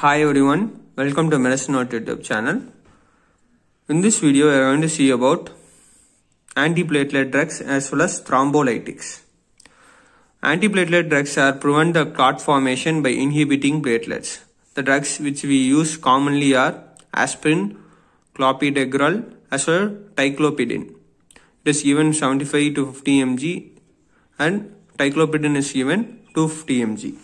Hi everyone, welcome to Medicine Not YouTube channel. In this video, we are going to see about antiplatelet drugs as well as thrombolytics. Antiplatelet drugs are prevent the clot formation by inhibiting platelets. The drugs which we use commonly are aspirin, clopidogrel, as well as ticlopidine. It is given 75 to 50 mg and ticlopidine is given 250 mg.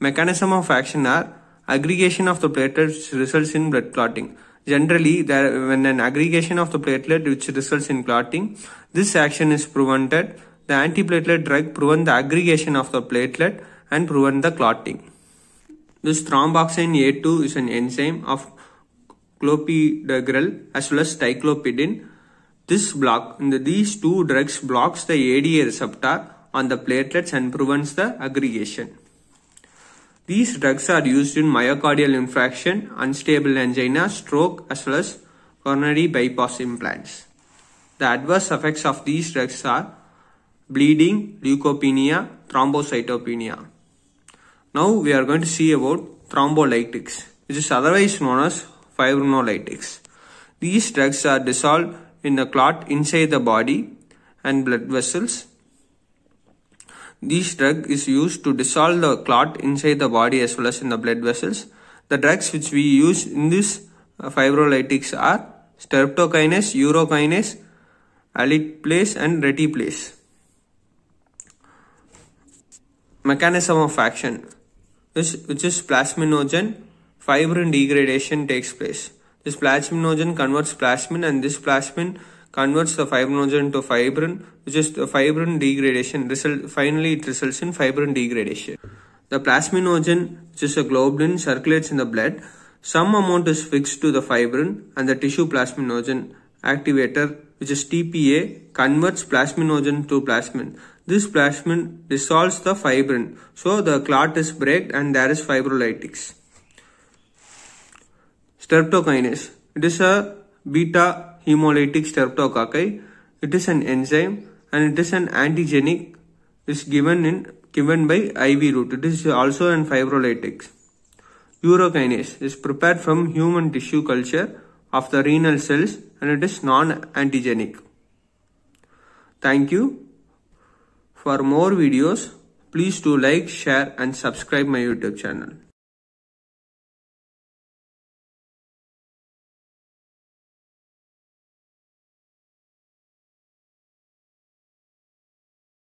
Mechanism of action are Aggregation of the platelets results in blood clotting. Generally, there, when an aggregation of the platelet which results in clotting, this action is prevented. The antiplatelet drug prevents the aggregation of the platelet and prevent the clotting. This thromboxane A2 is an enzyme of clopidogrel as well as ticlopidin. This block, these two drugs blocks the ADA receptor on the platelets and prevents the aggregation. These drugs are used in myocardial infarction, unstable angina, stroke as well as coronary bypass implants. The adverse effects of these drugs are bleeding, leukopenia, thrombocytopenia. Now we are going to see about thrombolytics which is otherwise known as fibrinolytics. These drugs are dissolved in the clot inside the body and blood vessels this drug is used to dissolve the clot inside the body as well as in the blood vessels. The drugs which we use in this uh, fibrolytics are streptokinase, urokinase, alliclase and retiplase. Mechanism of action this, which is plasminogen, fibrin degradation takes place. This plasminogen converts plasmin and this plasmin converts the fibrinogen to fibrin, which is the fibrin degradation. Result, finally, it results in fibrin degradation. The plasminogen, which is a globulin, circulates in the blood. Some amount is fixed to the fibrin and the tissue plasminogen activator, which is TPA, converts plasminogen to plasmin. This plasmin dissolves the fibrin. So the clot is break, and there is fibrolytics. Streptokinase. It is a beta hemolytic streptococci. It is an enzyme and it is an antigenic It is given in given by IV route. It is also an fibrolytic. Urokinase is prepared from human tissue culture of the renal cells and it is non-antigenic. Thank you. For more videos, please do like, share and subscribe my YouTube channel.